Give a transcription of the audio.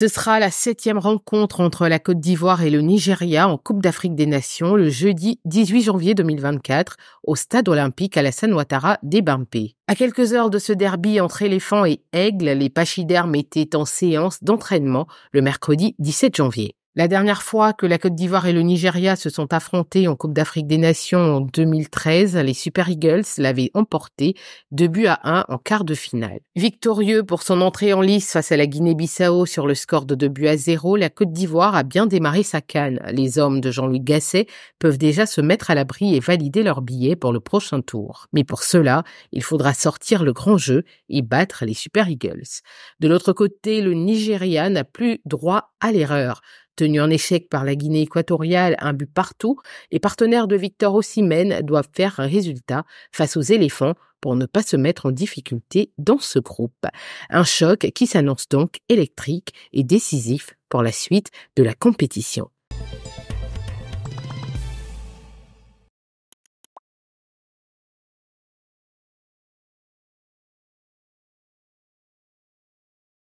Ce sera la septième rencontre entre la Côte d'Ivoire et le Nigeria en Coupe d'Afrique des Nations le jeudi 18 janvier 2024 au stade olympique à la San Ouattara d'Ebampe. À quelques heures de ce derby entre éléphants et aigles, les pachydermes étaient en séance d'entraînement le mercredi 17 janvier. La dernière fois que la Côte d'Ivoire et le Nigeria se sont affrontés en Coupe d'Afrique des Nations en 2013, les Super Eagles l'avaient emporté de but à 1 en quart de finale. Victorieux pour son entrée en lice face à la Guinée-Bissau sur le score de 2 buts à 0, la Côte d'Ivoire a bien démarré sa canne. Les hommes de Jean-Louis Gasset peuvent déjà se mettre à l'abri et valider leur billet pour le prochain tour. Mais pour cela, il faudra sortir le grand jeu et battre les Super Eagles. De l'autre côté, le Nigeria n'a plus droit à l'erreur. Tenu en échec par la Guinée équatoriale, un but partout, les partenaires de Victor Ossimène doivent faire un résultat face aux éléphants pour ne pas se mettre en difficulté dans ce groupe. Un choc qui s'annonce donc électrique et décisif pour la suite de la compétition.